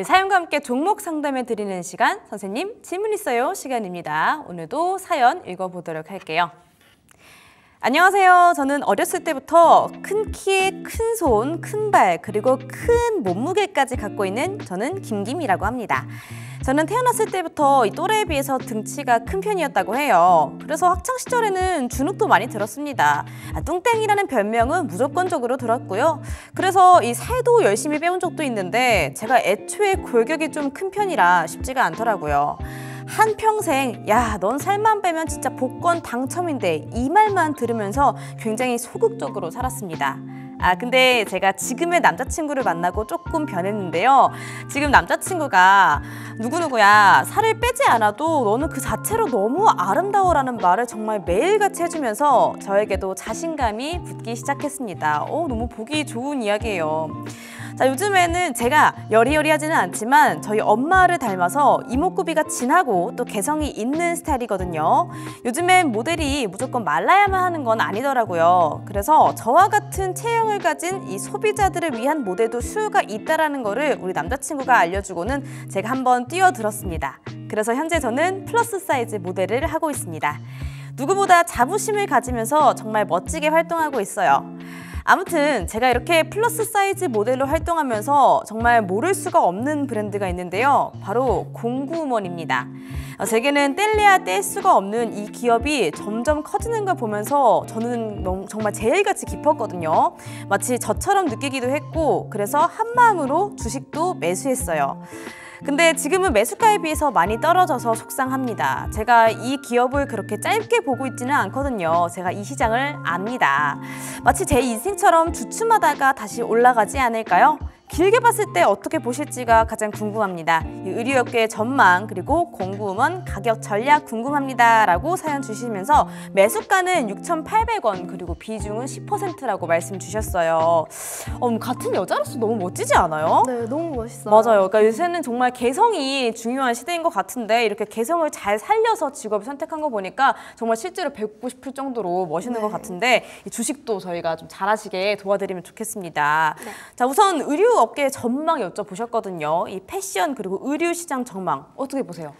네, 사연과 함께 종목 상담해 드리는 시간 선생님 질문 있어요 시간입니다. 오늘도 사연 읽어보도록 할게요. 안녕하세요. 저는 어렸을 때부터 큰 키에 큰 손, 큰 발, 그리고 큰 몸무게까지 갖고 있는 저는 김김이라고 합니다. 저는 태어났을 때부터 이 또래에 비해서 등치가 큰 편이었다고 해요. 그래서 학창시절에는 주눅도 많이 들었습니다. 아, 뚱땡이라는 별명은 무조건적으로 들었고요. 그래서 이 살도 열심히 빼온 적도 있는데 제가 애초에 골격이 좀 큰 편이라 쉽지가 않더라고요. 한평생 야 넌 살만 빼면 진짜 복권 당첨인데 이 말만 들으면서 굉장히 소극적으로 살았습니다. 아 근데 제가 지금의 남자친구를 만나고 조금 변했는데요 지금 남자친구가 누구누구야 살을 빼지 않아도 너는 그 자체로 너무 아름다워 라는 말을 정말 매일같이 해주면서 저에게도 자신감이 붙기 시작했습니다 어 너무 보기 좋은 이야기예요 자 요즘에는 제가 여리여리하지는 않지만 저희 엄마를 닮아서 이목구비가 진하고 또 개성이 있는 스타일이거든요. 요즘엔 모델이 무조건 말라야만 하는 건 아니더라고요. 그래서 저와 같은 체형을 가진 이 소비자들을 위한 모델도 수요가 있다라는 거를 우리 남자친구가 알려주고는 제가 한번 뛰어들었습니다. 그래서 현재 저는 플러스 사이즈 모델을 하고 있습니다. 누구보다 자부심을 가지면서 정말 멋지게 활동하고 있어요. 아무튼 제가 이렇게 플러스 사이즈 모델로 활동하면서 정말 모를 수가 없는 브랜드가 있는데요. 바로 공구우먼입니다. 어, 제게는 뗄래야 뗄 수가 없는 이 기업이 점점 커지는 걸 보면서 저는 정말 제일같이 깊었거든요. 마치 저처럼 느끼기도 했고 그래서 한마음으로 주식도 매수했어요. 근데 지금은 매수가에 비해서 많이 떨어져서 속상합니다. 제가 이 기업을 그렇게 짧게 보고 있지는 않거든요. 제가 이 시장을 압니다. 마치 제 인생처럼 주춤하다가 다시 올라가지 않을까요? 길게 봤을 때 어떻게 보실지가 가장 궁금합니다. 의류업계의 전망 그리고 공구음원 가격 전략 궁금합니다. 라고 사연 주시면서 매수가는 6,800원 그리고 비중은 10%라고 말씀 주셨어요. 음, 같은 여자로서 너무 멋지지 않아요? 네, 너무 멋있어요. 맞아요. 그러니까 요새는 정말 개성이 중요한 시대인 것 같은데 이렇게 개성을 잘 살려서 직업을 선택한 거 보니까 정말 실제로 뵙고 싶을 정도로 멋있는 네. 것 같은데 주식도 저희가 좀 잘하시게 도와드리면 좋겠습니다. 네. 자, 우선 의류 업계의 전망 여쭤보셨거든요. 이 패션 그리고 의류 시장 전망 어떻게 보세요?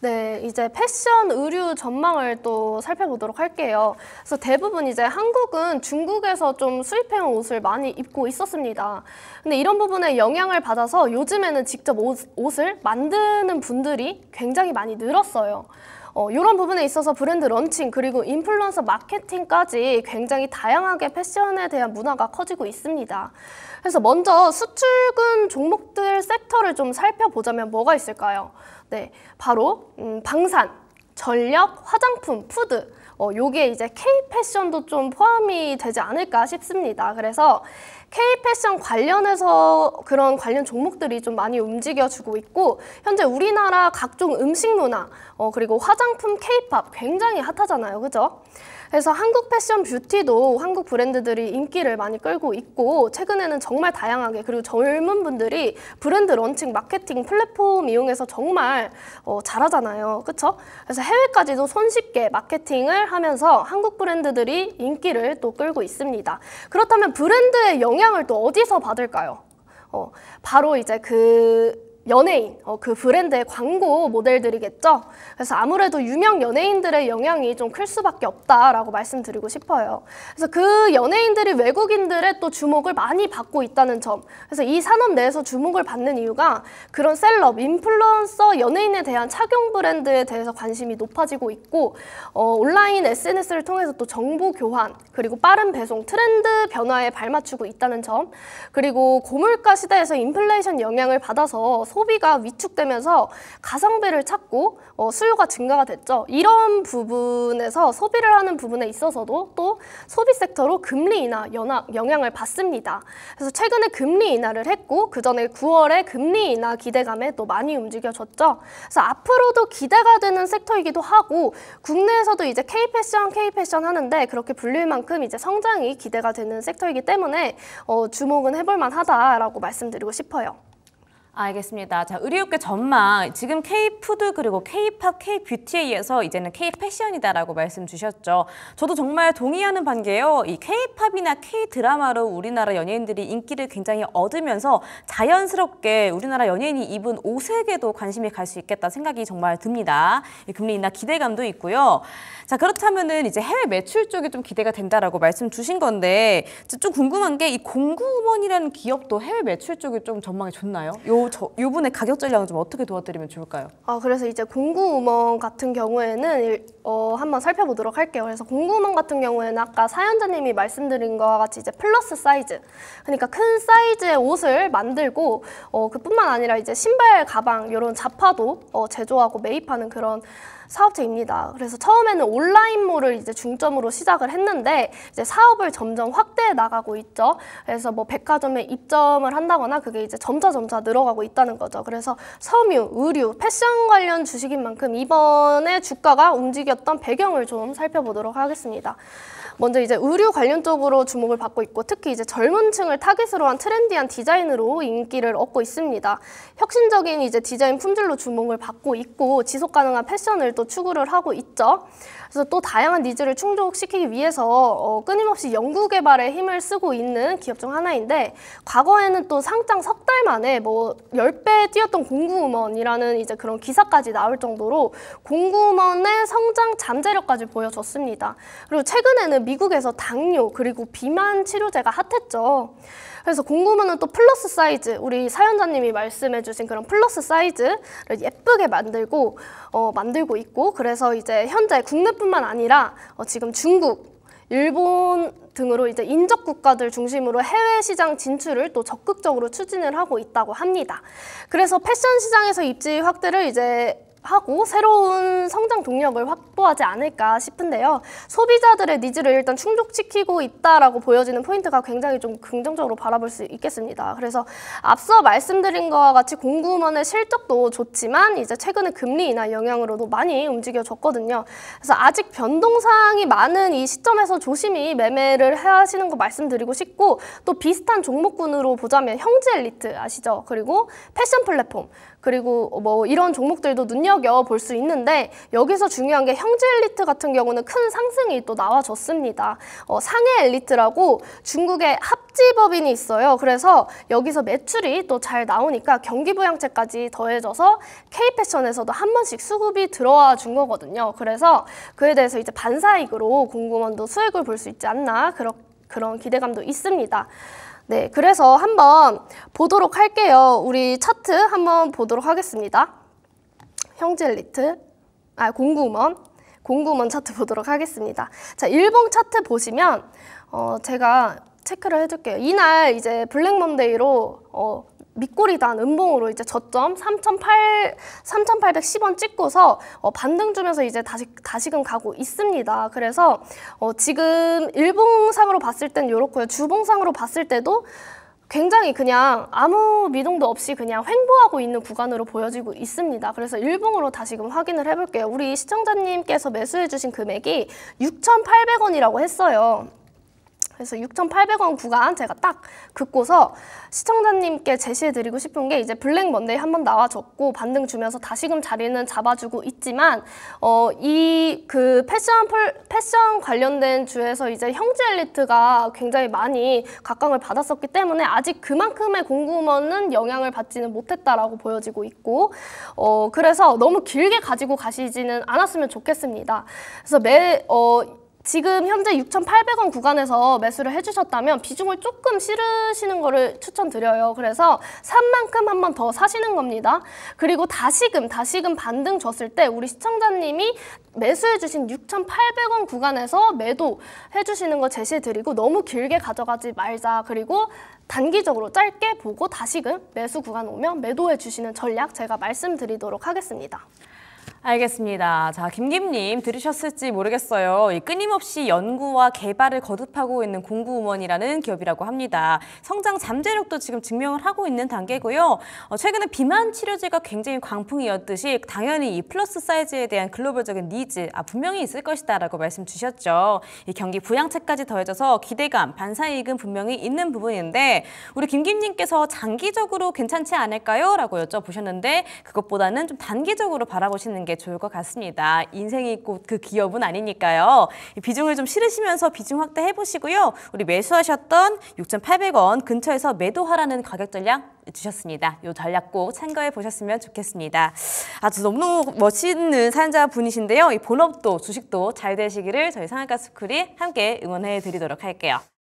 네, 이제 패션, 의류 전망을 또 살펴보도록 할게요. 그래서 대부분 이제 한국은 중국에서 좀 수입해온 옷을 많이 입고 있었습니다. 근데 이런 부분에 영향을 받아서 요즘에는 직접 옷, 옷을 만드는 분들이 굉장히 많이 늘었어요. 어, 이런 부분에 있어서 브랜드 런칭 그리고 인플루언서 마케팅까지 굉장히 다양하게 패션에 대한 문화가 커지고 있습니다. 그래서 먼저 수출군 종목들 섹터를 좀 살펴보자면 뭐가 있을까요? 네, 바로 음, 방산, 전력, 화장품, 푸드 어, 요게 이제 K-패션도 좀 포함이 되지 않을까 싶습니다. 그래서 K-패션 관련해서 그런 관련 종목들이 좀 많이 움직여주고 있고 현재 우리나라 각종 음식 문화 어, 그리고 화장품 K-팝 굉장히 핫하잖아요. 그죠? 그래서 한국 패션 뷰티도 한국 브랜드들이 인기를 많이 끌고 있고 최근에는 정말 다양하게 그리고 젊은 분들이 브랜드 런칭 마케팅 플랫폼 이용해서 정말 어, 잘하잖아요. 그렇 그래서 해외까지도 손쉽게 마케팅을 하면서 한국 브랜드들이 인기를 또 끌고 있습니다. 그렇다면 브랜드의 영향을 또 어디서 받을까요? 어, 바로 이제 그 연예인, 어, 그 브랜드의 광고 모델들이겠죠. 그래서 아무래도 유명 연예인들의 영향이 좀 클 수밖에 없다라고 말씀드리고 싶어요. 그래서 그 연예인들이 외국인들의 또 주목을 많이 받고 있다는 점. 그래서 이 산업 내에서 주목을 받는 이유가 그런 셀럽, 인플루언서, 연예인에 대한 착용 브랜드에 대해서 관심이 높아지고 있고 어, 온라인 SNS를 통해서 또 정보 교환, 그리고 빠른 배송, 트렌드 변화에 발맞추고 있다는 점. 그리고 고물가 시대에서 인플레이션 영향을 받아서 소비가 위축되면서 가성비를 찾고 어, 수요가 증가가 됐죠. 이런 부분에서 소비를 하는 부분에 있어서도 또 소비 섹터로 금리 인하 연하, 영향을 받습니다. 그래서 최근에 금리 인하를 했고 그 전에 9월에 금리 인하 기대감에 또 많이 움직여졌죠. 그래서 앞으로도 기대가 되는 섹터이기도 하고 국내에서도 이제 K 패션, K 패션 하는데 그렇게 불릴 만큼 이제 성장이 기대가 되는 섹터이기 때문에 어, 주목은 해볼 만하다라고 말씀드리고 싶어요. 알겠습니다. 자, 의류업계 전망. 지금 K푸드 그리고 K팝, K뷰티에 의해서 이제는 K패션이다라고 말씀 주셨죠. 저도 정말 동의하는 반게요. 이 K팝이나 K드라마로 우리나라 연예인들이 인기를 굉장히 얻으면서 자연스럽게 우리나라 연예인이 입은 옷에게도 관심이 갈 수 있겠다 생각이 정말 듭니다. 금리 인하 기대감도 있고요. 자, 그렇다면은 이제 해외 매출 쪽이 좀 기대가 된다라고 말씀 주신 건데 좀 궁금한 게 이 공구우먼이라는 기업도 해외 매출 쪽이 좀 전망이 좋나요? 요 요, 저, 요분의 가격 전략은 좀 어떻게 도와드리면 좋을까요? 아, 그래서 이제 공구우먼 같은 경우에는 어, 한번 살펴보도록 할게요. 그래서 공구우먼 같은 경우에는 아까 사연자님이 말씀드린 것과 같이 이제 플러스 사이즈 그러니까 큰 사이즈의 옷을 만들고 어, 그뿐만 아니라 이제 신발, 가방 이런 자파도 어, 제조하고 매입하는 그런 사업체입니다. 그래서 처음에는 온라인몰을 이제 중점으로 시작을 했는데 이제 사업을 점점 확대해 나가고 있죠. 그래서 뭐 백화점에 입점을 한다거나 그게 이제 점차 점차 늘어가고 있다는 거죠. 그래서 섬유, 의류, 패션 관련 주식인 만큼 이번에 주가가 움직였던 배경을 좀 살펴보도록 하겠습니다. 먼저 이제 의류 관련 쪽으로 주목을 받고 있고 특히 이제 젊은 층을 타겟으로 한 트렌디한 디자인으로 인기를 얻고 있습니다. 혁신적인 이제 디자인 품질로 주목을 받고 있고 지속 가능한 패션을 또 추구를 하고 있죠. 그래서 또 다양한 니즈를 충족시키기 위해서 어, 끊임없이 연구 개발에 힘을 쓰고 있는 기업 중 하나인데 과거에는 또 상장 석 달 만에 뭐 열 배 뛰었던 공구음원이라는 이제 그런 기사까지 나올 정도로 공구음원의 성장 잠재력까지 보여줬습니다. 그리고 최근에는 미국에서 당뇨 그리고 비만 치료제가 핫했죠. 그래서 궁금한면또 플러스 사이즈 우리 사연자님이 말씀해주신 그런 플러스 사이즈를 예쁘게 만들고 어, 만들고 있고 그래서 이제 현재 국내뿐만 아니라 어, 지금 중국 일본 등으로 이제 인접 국가들 중심으로 해외 시장 진출을 또 적극적으로 추진을 하고 있다고 합니다. 그래서 패션 시장에서 입지 확대를 이제 하고 새로운 성장 동력을 확보하지 않을까 싶은데요. 소비자들의 니즈를 일단 충족시키고 있다라고 보여지는 포인트가 굉장히 좀 긍정적으로 바라볼 수 있겠습니다. 그래서 앞서 말씀드린 것과 같이 공구만의 실적도 좋지만 이제 최근에 금리 인하 영향으로도 많이 움직여졌거든요. 그래서 아직 변동사항이 많은 이 시점에서 조심히 매매를 하시는 거 말씀드리고 싶고 또 비슷한 종목군으로 보자면 형제 엘리트 아시죠? 그리고 패션 플랫폼 그리고 뭐 이런 종목들도 눈여겨 볼 수 있는데 여기서 중요한 게 형제 엘리트 같은 경우는 큰 상승이 또 나와졌습니다. 어, 상해 엘리트라고 중국의 합지법인이 있어요. 그래서 여기서 매출이 또 잘 나오니까 경기 부양책까지 더해져서 K패션에서도 한 번씩 수급이 들어와 준 거거든요. 그래서 그에 대해서 이제 반사익으로 공공원도 수익을 볼 수 있지 않나 그런 그런 기대감도 있습니다. 네, 그래서 한번 보도록 할게요. 우리 차트 한번 보도록 하겠습니다. 형질리트, 아, 공구먼, 공구먼 차트 보도록 하겠습니다. 자, 일봉 차트 보시면, 어, 제가 체크를 해줄게요. 이날 이제 블랙 먼데이로, 어, 밑꼬리단 은봉으로 이제 저점 3 8 3,810원 찍고서 어, 반등 주면서 이제 다시, 다시금 가고 있습니다. 그래서 어, 지금 일봉상으로 봤을 땐 이렇고요. 주봉상으로 봤을 때도 굉장히 그냥 아무 미동도 없이 그냥 횡보하고 있는 구간으로 보여지고 있습니다. 그래서 일봉으로 다시금 확인을 해볼게요. 우리 시청자님께서 매수해주신 금액이 6,800원이라고 했어요. 그래서 6,800원 구간 제가 딱 긋고서 시청자님께 제시해드리고 싶은 게 이제 블랙 먼데이 한 번 나와줬고 반등 주면서 다시금 자리는 잡아주고 있지만 어이 그 패션 펄, 패션 관련된 주에서 이제 형제 엘리트가 굉장히 많이 각광을 받았었기 때문에 아직 그만큼의 공급원은 영향을 받지는 못했다라고 보여지고 있고 어 그래서 너무 길게 가지고 가시지는 않았으면 좋겠습니다. 그래서 매 어. 지금 현재 6,800원 구간에서 매수를 해주셨다면 비중을 조금 실으시는 거를 추천드려요. 그래서 산 만큼 한 번 더 사시는 겁니다. 그리고 다시금, 다시금 반등 줬을 때 우리 시청자님이 매수해주신 6,800원 구간에서 매도 해주시는 거 제시해드리고 너무 길게 가져가지 말자. 그리고 단기적으로 짧게 보고 다시금 매수 구간 오면 매도해주시는 전략 제가 말씀드리도록 하겠습니다. 알겠습니다. 자, 김김님 들으셨을지 모르겠어요. 이 끊임없이 연구와 개발을 거듭하고 있는 공구음원이라는 기업이라고 합니다. 성장 잠재력도 지금 증명을 하고 있는 단계고요. 어, 최근에 비만 치료제가 굉장히 광풍이었듯이 당연히 이 플러스 사이즈에 대한 글로벌적인 니즈 아, 분명히 있을 것이다라고 말씀 주셨죠. 이 경기 부양책까지 더해져서 기대감, 반사이익은 분명히 있는 부분인데 우리 김김님께서 장기적으로 괜찮지 않을까요? 라고 여쭤보셨는데 그것보다는 좀 단기적으로 바라보시는 게게 좋을 것 같습니다. 인생이 곧 그 기업은 아니니까요. 비중을 좀 실으시면서 비중 확대해 보시고요. 우리 매수하셨던 6,800원 근처에서 매도하라는 가격 전략 주셨습니다. 이 전략 꼭 참고해 보셨으면 좋겠습니다. 아주 너무너무 멋있는 사연자분이신데요. 이 본업도 주식도 잘 되시기를 저희 상한가 스쿨이 함께 응원해 드리도록 할게요.